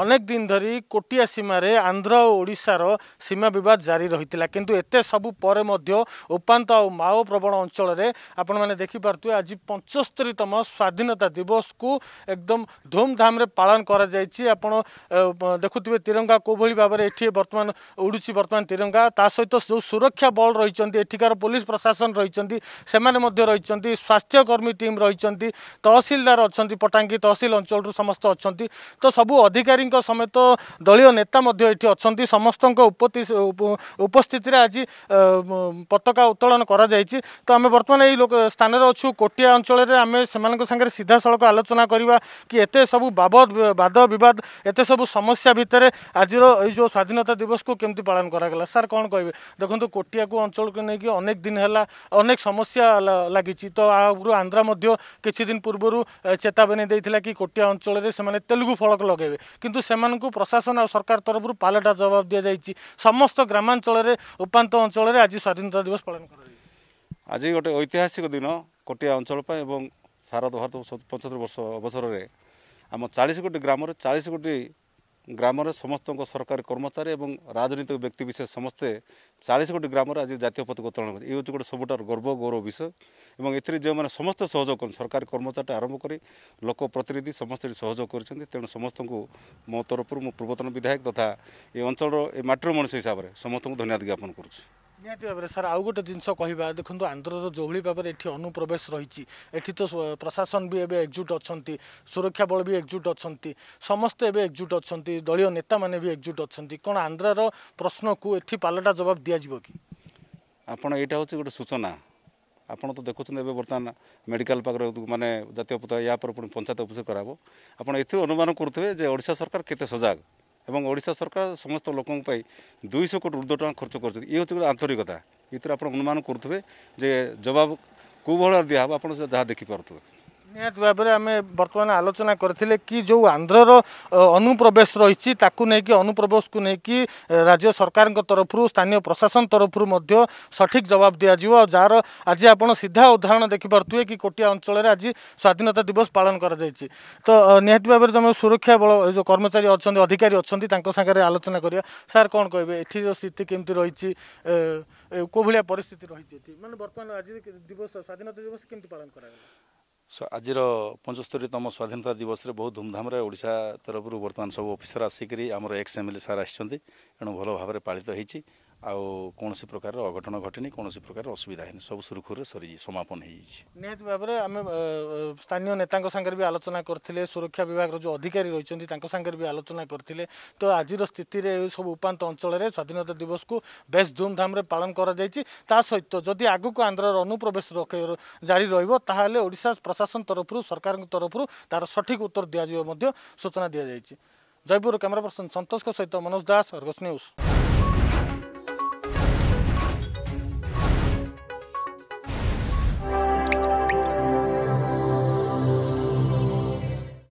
ଅନେକ ଦିନ ଧରି କୋଟିଆ ସୀମାରେ ଆନ୍ଧ୍ର ଓ ଓଡ଼ିଶାର ସୀମା ବିବାଦ ଜାରି ରହିଥିଲା କିନ୍ତୁ ଏତେ ସବୁ ପରେ ମଧ୍ୟ ଉପାନ୍ତ ଆଉ ମାଓ ପ୍ରବଣ ଅଞ୍ଚଳରେ ଆପଣମାନେ ଦେଖିପାରୁଥିବେ ଆଜି ପଞ୍ଚସ୍ତରୀତମ ସ୍ୱାଧୀନତା ଦିବସକୁ ଏକଦମ ଧୁମ୍ଧାମ୍ରେ ପାଳନ କରାଯାଇଛି ଆପଣ ଦେଖୁଥିବେ ତିରଙ୍ଗା କେଉଁଭଳି ଭାବରେ ଏଠି ବର୍ତ୍ତମାନ ଉଡ଼ୁଛି ବର୍ତ୍ତମାନ ତିରଙ୍ଗା ତା ସହିତ ଯେଉଁ ସୁରକ୍ଷା ବଳ ରହିଛନ୍ତି ଏଠିକାର ପୋଲିସ ପ୍ରଶାସନ ରହିଛନ୍ତି ସେମାନେ ମଧ୍ୟ ରହିଛନ୍ତି ସ୍ୱାସ୍ଥ୍ୟକର୍ମୀ ଟିମ୍ ରହିଛନ୍ତି ତହସିଲଦାର ଅଛନ୍ତି ପଟାଙ୍ଗୀ ତହସିଲ ଅଞ୍ଚଳରୁ ସମସ୍ତ ଅଛନ୍ତି ତ ସବୁ ଅଧିକାରୀ ଅଧିକାରୀଙ୍କ ସମେତ ଦଳୀୟ ନେତା ମଧ୍ୟ ଏଠି ଅଛନ୍ତି ସମସ୍ତଙ୍କ ଉପସ୍ଥିତିରେ ଆଜି ପତାକା ଉତ୍ତୋଳନ କରାଯାଇଛି ତ ଆମେ ବର୍ତ୍ତମାନ ଏଇ ସ୍ଥାନରେ ଅଛୁ କୋଟିଆ ଅଞ୍ଚଳରେ ଆମେ ସେମାନଙ୍କ ସାଙ୍ଗରେ ସିଧାସଳଖ ଆଲୋଚନା କରିବା କି ଏତେ ସବୁ ବାବଦ ବାଦ ବିବାଦ ଏତେ ସବୁ ସମସ୍ୟା ଭିତରେ ଆଜିର ଏଇ ଯେଉଁ ସ୍ୱାଧୀନତା ଦିବସକୁ କେମିତି ପାଳନ କରାଗଲା ସାର୍ କ'ଣ କହିବେ ଦେଖନ୍ତୁ କୋଟିଆକୁ ଅଞ୍ଚଳକୁ ନେଇକି ଅନେକ ଦିନ ହେଲା ଅନେକ ସମସ୍ୟା ଲାଗିଛି ତ ଆଗରୁ ଆନ୍ଧ୍ରା ମଧ୍ୟ କିଛି ଦିନ ପୂର୍ବରୁ ଚେତାବନୀ ଦେଇଥିଲା କି କୋଟିଆ ଅଞ୍ଚଳରେ ସେମାନେ ତେଲୁଗୁ ଫଳକ ଲଗାଇବେ କିନ୍ତୁ କିନ୍ତୁ ସେମାନଙ୍କୁ ପ୍ରଶାସନ ଆଉ ସରକାର ତରଫରୁ ପାଲଟା ଜବାବ ଦିଆଯାଇଛି ସମସ୍ତ ଗ୍ରାମାଞ୍ଚଳରେ ଉପାନ୍ତ ଅଞ୍ଚଳରେ ଆଜି ସ୍ୱାଧୀନତା ଦିବସ ପାଳନ କରାଯାଇଛି ଆଜି ଗୋଟେ ଐତିହାସିକ ଦିନ କୋଟିଆ ଅଞ୍ଚଳ ପାଇଁ ଏବଂ ସାରଦ ଭାରତ ପଞ୍ଚସ୍ତରୀ ବର୍ଷ ଅବସରରେ ଆମ ଚାଳିଶ କୋଟି ଗ୍ରାମରେ ଚାଳିଶ କୋଟି ଗ୍ରାମରେ ସମସ୍ତଙ୍କ ସରକାରୀ କର୍ମଚାରୀ ଏବଂ ରାଜନୈତିକ ବ୍ୟକ୍ତି ବିଶେଷ ସମସ୍ତେ ଚାଳିଶ ଗୋଟି ଗ୍ରାମରେ ଆଜି ଜାତୀୟ ପତାକା ଉତ୍ତୋଳନ କରିଛନ୍ତି ଏ ହେଉଛି ଗୋଟେ ସବୁଠାରୁ ଗର୍ବ ଗୌରବ ବିଷୟ ଏବଂ ଏଥିରେ ଯେଉଁମାନେ ସମସ୍ତେ ସହଯୋଗ କରନ୍ତି ସରକାରୀ କର୍ମଚାରୀ ଆରମ୍ଭ କରି ଲୋକ ପ୍ରତିନିଧି ସମସ୍ତେ ସହଯୋଗ କରିଛନ୍ତି ତେଣୁ ସମସ୍ତଙ୍କୁ ମୋ ତରଫରୁ ମୁଁ ପୂର୍ବତନ ବିଧାୟକ ତଥା ଏ ଅଞ୍ଚଳର ଏ ମାଟିର ମଣିଷ ହିସାବରେ ସମସ୍ତଙ୍କୁ ଧନ୍ୟବାଦ ଜ୍ଞାପନ କରୁଛି ନିହାତି ଭାବରେ ସାର୍ ଆଉ ଗୋଟେ ଜିନିଷ କହିବା ଦେଖନ୍ତୁ ଆନ୍ଧ୍ରର ଯେଉଁଭଳି ଭାବରେ ଏଠି ଅନୁପ୍ରବେଶ ରହିଛି ଏଠି ତ ପ୍ରଶାସନ ବି ଏବେ ଏକଜୁଟ୍ ଅଛନ୍ତି ସୁରକ୍ଷା ବଳ ବି ଏକଜୁଟ୍ ଅଛନ୍ତି ସମସ୍ତେ ଏବେ ଏକଜୁଟ୍ ଅଛନ୍ତି ଦଳୀୟ ନେତାମାନେ ବି ଏକଜୁଟ୍ ଅଛନ୍ତି କ'ଣ ଆନ୍ଧ୍ରର ପ୍ରଶ୍ନକୁ ଏଠି ପାଲଟା ଜବାବ ଦିଆଯିବ କି ଆପଣ ଏଇଟା ହେଉଛି ଗୋଟେ ସୂଚନା ଆପଣ ତ ଦେଖୁଛନ୍ତି ଏବେ ବର୍ତ୍ତମାନ ମେଡ଼ିକାଲ ପାଖରେ ମାନେ ଜାତୀୟ ପତାକା ୟା ପରେ ପୁଣି ପଞ୍ଚାୟତ ଅଫିସ କରାହବ ଆପଣ ଏଥିରୁ ଅନୁମାନ କରୁଥିବେ ଯେ ଓଡ଼ିଶା ସରକାର କେତେ ସଜାଗ ଏବଂ ଓଡ଼ିଶା ସରକାର ସମସ୍ତ ଲୋକଙ୍କ ପାଇଁ ଦୁଇଶହ କୋଟି ଉର୍ଦ୍ଧ୍ୱ ଟଙ୍କା ଖର୍ଚ୍ଚ କରୁଛନ୍ତି ଇଏ ହେଉଛି ଗୋଟେ ଆନ୍ତରିକତା ଏଥିରେ ଆପଣ ଅନୁମାନ କରୁଥିବେ ଯେ ଜବାବ କେଉଁ ଭଳିଆ ଦିଆହେବ ଆପଣ ଯାହା ଦେଖିପାରୁଥିବେ ନିହାତି ଭାବରେ ଆମେ ବର୍ତ୍ତମାନ ଆଲୋଚନା କରିଥିଲେ କି ଯେଉଁ ଆନ୍ଧ୍ରର ଅନୁପ୍ରବେଶ ରହିଛି ତାକୁ ନେଇକି ଅନୁପ୍ରବେଶକୁ ନେଇକି ରାଜ୍ୟ ସରକାରଙ୍କ ତରଫରୁ ସ୍ଥାନୀୟ ପ୍ରଶାସନ ତରଫରୁ ମଧ୍ୟ ସଠିକ୍ ଜବାବ ଦିଆଯିବ ଆଉ ଯାହାର ଆଜି ଆପଣ ସିଧା ଉଦାହରଣ ଦେଖିପାରୁଥିବେ କି କୋଟିଆ ଅଞ୍ଚଳରେ ଆଜି ସ୍ୱାଧୀନତା ଦିବସ ପାଳନ କରାଯାଇଛି ତ ନିହାତି ଭାବରେ ତୁମେ ସୁରକ୍ଷା ବଳ ଯେଉଁ କର୍ମଚାରୀ ଅଛନ୍ତି ଅଧିକାରୀ ଅଛନ୍ତି ତାଙ୍କ ସାଙ୍ଗରେ ଆଲୋଚନା କରିବା ସାର୍ କ'ଣ କହିବେ ଏଠି ଯେଉଁ ସ୍ଥିତି କେମିତି ରହିଛି କେଉଁ ଭଳିଆ ପରିସ୍ଥିତି ରହିଛି ଏଠି ମାନେ ବର୍ତ୍ତମାନ ଆଜି ଦିବସ ସ୍ୱାଧୀନତା ଦିବସ କେମିତି ପାଳନ କରାଗଲା ଆଜିର ପଞ୍ଚସ୍ତରୀତମ ସ୍ୱାଧୀନତା ଦିବସରେ ବହୁତ ଧୁମଧାମରେ ଓଡ଼ିଶା ତରଫରୁ ବର୍ତ୍ତମାନ ସବୁ ଅଫିସର ଆସିକରି ଆମର ex M L A sir ଆସିଛନ୍ତି ଏଣୁ ଭଲ ଭାବରେ ପାଳିତ ହୋଇଛି ଆଉ କୌଣସି ପ୍ରକାର ଅଘଟଣ ଘଟିନି କୌଣସି ପ୍ରକାର ଅସୁବିଧା ହେଇନି ସବୁ ସୁରୁଖୁରୁରେ ସରିଛି ସମାପନ ହେଇଯାଇଛି ନିହାତି ଭାବରେ ଆମେ ସ୍ଥାନୀୟ ନେତାଙ୍କ ସାଙ୍ଗରେ ବି ଆଲୋଚନା କରିଥିଲେ ସୁରକ୍ଷା ବିଭାଗର ଯେଉଁ ଅଧିକାରୀ ରହିଛନ୍ତି ତାଙ୍କ ସାଙ୍ଗରେ ବି ଆଲୋଚନା କରିଥିଲେ ତ ଆଜିର ସ୍ଥିତିରେ ଏସବୁ ଉପାନ୍ତ ଅଞ୍ଚଳରେ ସ୍ୱାଧୀନତା ଦିବସକୁ ବେଶ୍ ଧୁମ୍ଧାମ୍ରେ ପାଳନ କରାଯାଇଛି ତା ସହିତ ଯଦି ଆଗକୁ ଆନ୍ଧ୍ରର ଅନୁପ୍ରବେଶ ଜାରି ରହିବ ତାହେଲେ ଓଡ଼ିଶା ପ୍ରଶାସନ ତରଫରୁ ସରକାରଙ୍କ ତରଫରୁ ତା'ର ସଠିକ୍ ଉତ୍ତର ଦିଆଯିବ ମଧ୍ୟ ସୂଚନା ଦିଆଯାଇଛି ଜୟପୁର କ୍ୟାମେରା ପର୍ସନ୍ ସନ୍ତୋଷଙ୍କ ସହିତ ମନୋଜ ଦାସ ଅର୍ଗସ ନ୍ୟୁଜ୍